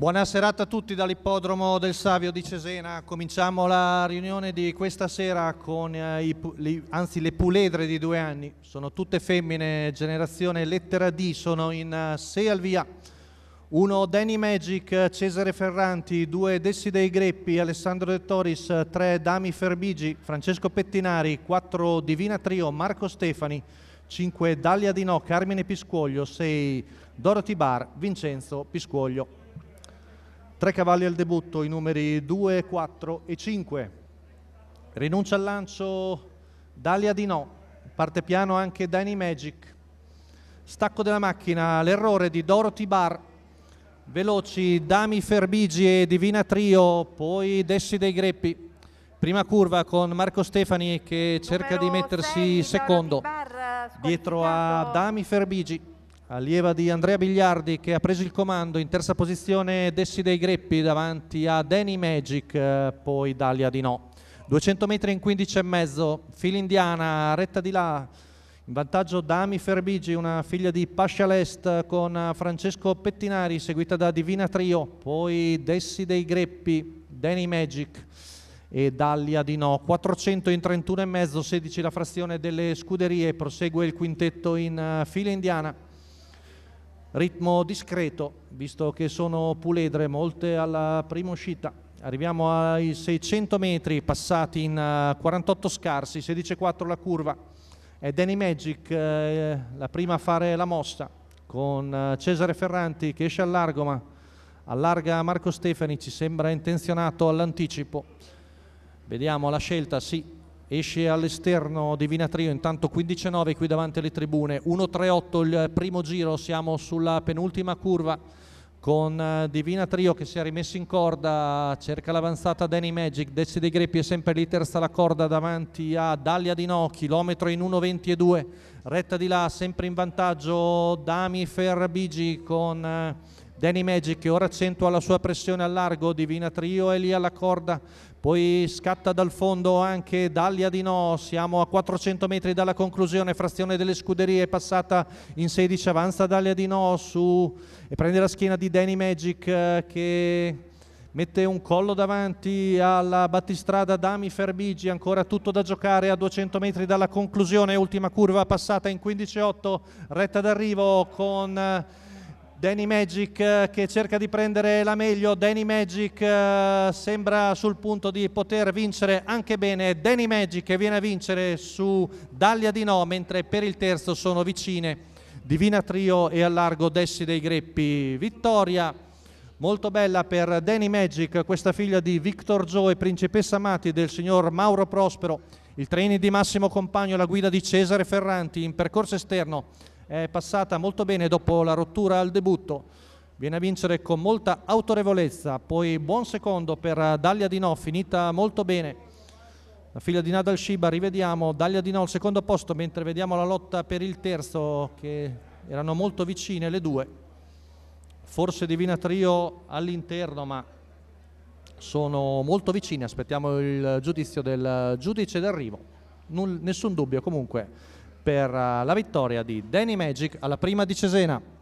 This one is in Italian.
Buona serata a tutti dall'ippodromo del Savio di Cesena. Cominciamo la riunione di questa sera con eh, i, li, anzi, le puledre di due anni. Sono tutte femmine, generazione lettera D, sono in 6 eh, al via. Uno Danny Magic, Cesare Ferranti, due dei Greppi, Alessandro De Toris, tre Dami Ferbigi, Francesco Pettinari, quattro Divina Trio, Marco Stefani, 5 Dalia Dinò, Carmine Piscuoglio, 6 Dorothy Bar, Vincenzo Piscuoglio. Tre cavalli al debutto, i numeri 2, 4 e 5. Rinuncia al lancio Dalia Di No, parte piano anche Danny Magic. Stacco della macchina, l'errore di Dorothy Bar. Veloci Dami Ferbigi e Divina Trio, poi Dessi dei Greppi. Prima curva con Marco Stefani che cerca numero di mettersi secondo Barr, dietro a Dami Ferbigi allieva di Andrea Bigliardi che ha preso il comando in terza posizione Dessi dei Greppi davanti a Danny Magic, eh, poi Dalia di No. 200 metri in 15 e mezzo, fila indiana, retta di là, in vantaggio Dami Ferbigi, una figlia di Pascia Lest con Francesco Pettinari, seguita da Divina Trio, poi Dessi dei Greppi, Danny Magic e Dalia di No. 400 in 31 e mezzo, 16 la frazione delle scuderie, prosegue il quintetto in eh, fila indiana ritmo discreto, visto che sono puledre molte alla prima uscita. Arriviamo ai 600 metri, passati in 48 eh, scarsi, 16,4 la curva. È Danny Magic eh, la prima a fare la mossa, con eh, Cesare Ferranti che esce al largo ma allarga Marco Stefani, ci sembra intenzionato all'anticipo. Vediamo la scelta, sì, esce all'esterno Divina Trio intanto 15-9 qui davanti alle tribune, 1-3-8 il primo giro, siamo sulla penultima curva con eh, Divina Trio che si è rimesso in corda, cerca l'avanzata Danny Magic, Dezzi dei Greppi è sempre lì terza la corda davanti a Dalia Di No, chilometro in 1-22 retta di là sempre in vantaggio Dami Ferrabigi con eh, Danny Magic che ora accentua la sua pressione al largo, Divina Trio è lì alla corda, poi scatta dal fondo anche Dalia di No, siamo a 400 metri dalla conclusione, frazione delle scuderie, è passata in 16, avanza Dalia di No su e prende la schiena di Danny Magic eh, che mette un collo davanti alla battistrada Dami Ferbigi, ancora tutto da giocare a 200 metri dalla conclusione, ultima curva passata in 15-8, retta d'arrivo con... Eh, Danny Magic eh, che cerca di prendere la meglio, Danny Magic eh, sembra sul punto di poter vincere anche bene, Danny Magic che viene a vincere su Dalia di No, mentre per il terzo sono vicine Divina Trio e a largo Dessi dei Greppi. Vittoria molto bella per Danny Magic, questa figlia di Victor Joe e Principessa Amati del signor Mauro Prospero, il training di Massimo Compagno, la guida di Cesare Ferranti in percorso esterno è passata molto bene dopo la rottura al debutto. Viene a vincere con molta autorevolezza, poi buon secondo per Dalia Di No, finita molto bene. La figlia di Nadal Shiba, rivediamo Dalia Di No al secondo posto, mentre vediamo la lotta per il terzo, che erano molto vicine le due. Forse Divina Trio all'interno, ma sono molto vicine. Aspettiamo il giudizio del giudice d'arrivo. Nessun dubbio comunque per eh, la vittoria di Danny Magic alla prima di Cesena.